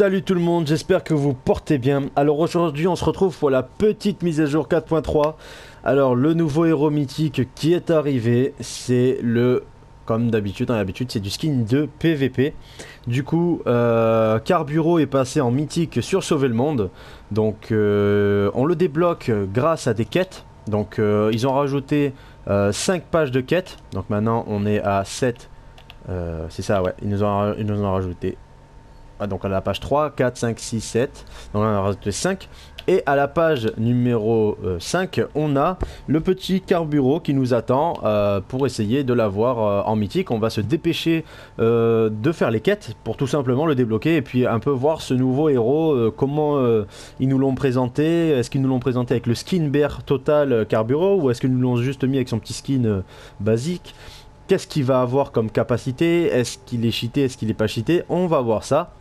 Salut tout le monde, j'espère que vous portez bien. Alors aujourd'hui on se retrouve pour la petite mise à jour 4.3. Alors le nouveau héros mythique qui est arrivé, c'est le... Comme d'habitude, dans hein, l'habitude c'est du skin de PVP. Du coup, euh, Carburo est passé en mythique sur Sauver le Monde. Donc euh, on le débloque grâce à des quêtes. Donc euh, ils ont rajouté 5 pages de quêtes. Donc maintenant on est à 7. c'est ça ouais, ils nous, en nous ont rajouté ah, donc à la page 3, 4, 5, 6, 7, donc on a rajouté 5. Et à la page numéro 5, euh, on a le petit Carburo qui nous attend euh, pour essayer de l'avoir euh, en mythique. On va se dépêcher de faire les quêtes pour tout simplement le débloquer et puis un peu voir ce nouveau héros, comment ils nous l'ont présenté. Est-ce qu'ils nous l'ont présenté avec le skin bear total Carburo ou est-ce qu'ils nous l'ont juste mis avec son petit skin basique Qu'est-ce qu'il va avoir comme capacité Est-ce qu'il est cheaté Est-ce qu'il n'est pas cheaté On va voir ça.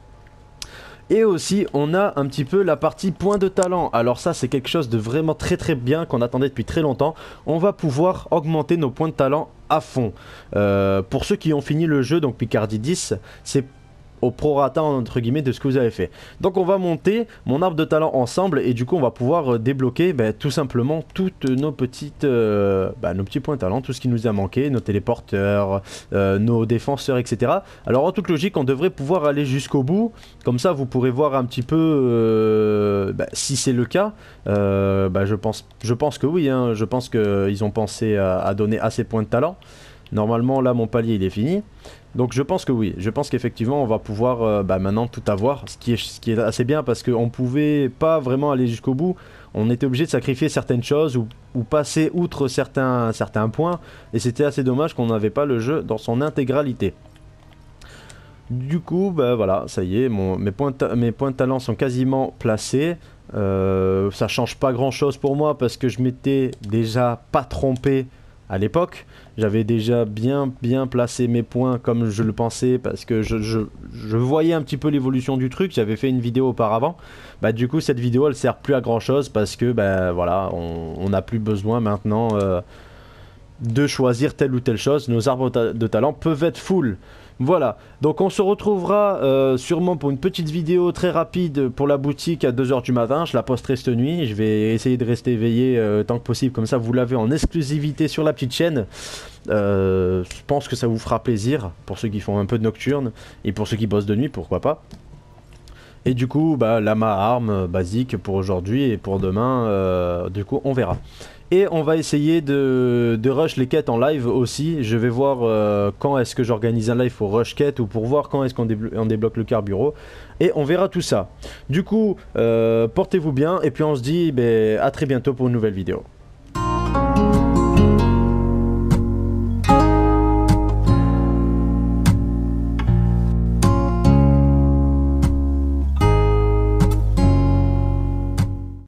Et aussi, on a un petit peu la partie point de talent. Alors ça, c'est quelque chose de vraiment très très bien qu'on attendait depuis très longtemps. On va pouvoir augmenter nos points de talent à fond. Euh, pour ceux qui ont fini le jeu, donc Picardie 10, c'est au prorata entre guillemets de ce que vous avez fait. Donc on va monter mon arbre de talent ensemble et du coup on va pouvoir euh, débloquer ben, tout simplement toutes nos petites euh, ben, nos petits points de talent, tout ce qui nous a manqué, nos téléporteurs, euh, nos défenseurs, etc. Alors en toute logique on devrait pouvoir aller jusqu'au bout, comme ça vous pourrez voir un petit peu ben, si c'est le cas. je pense je pense que oui, hein. je pense qu'ils ont pensé à, donner assez de points de talent. Normalement, là, mon palier, il est fini. Donc je pense que oui, je pense qu'effectivement on va pouvoir euh, bah, maintenant tout avoir, ce qui est, assez bien parce qu'on pouvait pas vraiment aller jusqu'au bout, on était obligé de sacrifier certaines choses ou, passer outre certains, points et c'était assez dommage qu'on n'avait pas le jeu dans son intégralité. Du coup, bah, voilà, ça y est, mes, points mes de talent sont quasiment placés. Euh, ça change pas grand chose pour moi parce que je m'étais déjà pas trompé à l'époque. J'avais déjà bien, bien placé mes points comme je le pensais parce que je, je, voyais un petit peu l'évolution du truc. J'avais fait une vidéo auparavant. Bah, du coup, cette vidéo, elle sert plus à grand chose parce que, bah, voilà, on n'a plus besoin maintenant. Euh, de choisir telle ou telle chose. Nos arbres de talent peuvent être full. Voilà, donc on se retrouvera euh, sûrement pour une petite vidéo très rapide pour la boutique à 2h du matin. Je la posterai cette nuit. Je vais essayer de rester éveillé euh, tant que possible. Comme ça, vous l'avez en exclusivité sur la petite chaîne. Euh, je pense que ça vous fera plaisir pour ceux qui font un peu de nocturne et pour ceux qui bossent de nuit, pourquoi pas. Et du coup, bah, ma arme basique pour aujourd'hui et pour demain, du coup, on verra. Et on va essayer de, rush les quêtes en live aussi. Je vais voir euh, quand est-ce que j'organise un live pour rush quête ou pour voir quand est-ce qu'on débloque le carburant. Et on verra tout ça. Du coup, euh, portez-vous bien et puis on se dit ben, à très bientôt pour une nouvelle vidéo.